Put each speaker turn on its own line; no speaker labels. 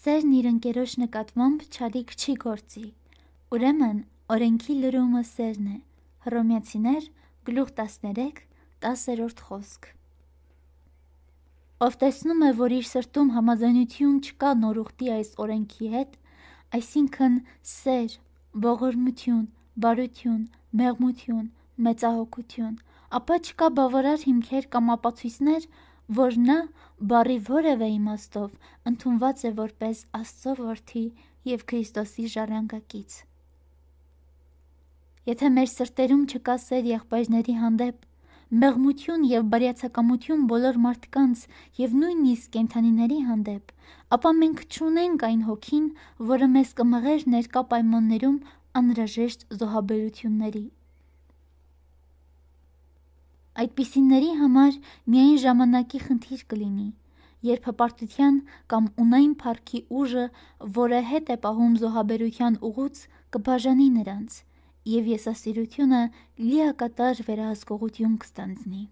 Սերն իր ընկերոջ նկատմամբ չալիկ չի գործի։ Ուրեմն օրենքի լրումը սերն է։ Հռոմեացիներ գլուխ 13 10-րդ խոսք։ Ով տեսնում է, որ իր սրտում համաձայնություն չկա նորուխտի այս օրենքի հետ, այսինքն սեր, ողորմություն, բարություն, մեղմություն, մեծահոգություն, ապա չկա բավարար հիմքեր կամ ապացույցներ, որ նա բարի որևէ իմաստով ընդունված է որպես Աստծո որդի եւ Քրիստոսի ժառանգակից։ Եթե մեր սրտերում չկա սեր եղբայրների հանդեպ, մեղմություն եւ բարյացակամություն բոլոր մարդկանց եւ նույնիսկ կենթանիների հանդեպ, ապա մենք չունենք այն հոգին, որը մեզ կմղեր ներկա պայմաններում անհրաժեշտ զոհաբերությունների։ Այդպիսիների համար միայն ժամանակի խնդիր կլինի, երբ հպարտության կամ ունային փառքի ուժը, որը հետ է պահում զոհաբերության ուղուց, կբաժանի նրանց, եւ եսասիրությունը լիակատար վերահսկողություն կստանձնի։